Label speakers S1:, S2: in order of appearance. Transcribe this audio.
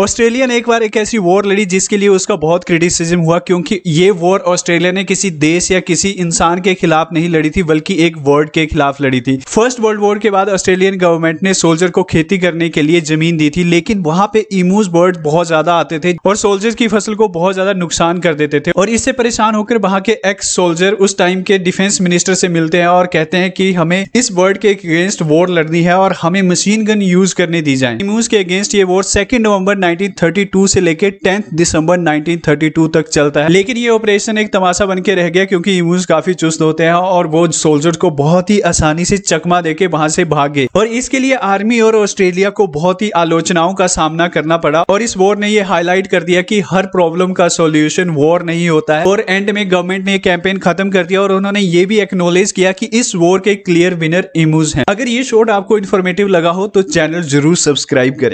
S1: Australia ने एक बार एक ऐसी वॉर लड़ी जिसके लिए उसका बहुत क्रिटिसिज्म हुआ क्योंकि ये वॉर ऑस्ट्रेलिया ने किसी देश या किसी इंसान के खिलाफ नहीं लड़ी थी बल्कि एक वर्ल्ड के खिलाफ लड़ी थी फर्स्ट वर्ल्ड वॉर के बाद ऑस्ट्रेलियन गवर्नमेंट ने सोल्जर को खेती करने के लिए जमीन दी थी लेकिन वहां पे इमूज बर्ड बहुत ज्यादा आते थे और सोल्जर की फसल को बहुत ज्यादा नुकसान कर देते थे और इससे परेशान होकर वहां के एक्स सोल्जर उस टाइम के डिफेंस मिनिस्टर से मिलते हैं और कहते हैं कि हमें इस वर्ल्ड के अगेंस्ट वॉर लड़नी है और हमें मशीन गन यूज करने दी जाए इमूज के अगेंस्ट ये वॉर सेकेंड नवंबर 1932 से लेकर टेंथ दिसंबर 1932 तक चलता है लेकिन ये ऑपरेशन एक तमाशा बन के रह गया क्योंकि यूज काफी चुस्त होते हैं और वो सोल्जर को बहुत ही आसानी से चकमा देके वहां से भाग गए और इसके लिए आर्मी और ऑस्ट्रेलिया को बहुत ही आलोचनाओं का सामना करना पड़ा और इस वॉर ने ये हाईलाइट कर दिया की हर प्रॉब्लम का सोल्यूशन वॉर नहीं होता है और एंड में गवर्नमेंट ने कैंपेन खत्म कर दिया और उन्होंने ये भी एक्नोलेज किया कि इस वॉर के क्लियर विनर इमूज है अगर ये शोट आपको इन्फॉर्मेटिव लगा हो तो चैनल जरूर सब्सक्राइब करें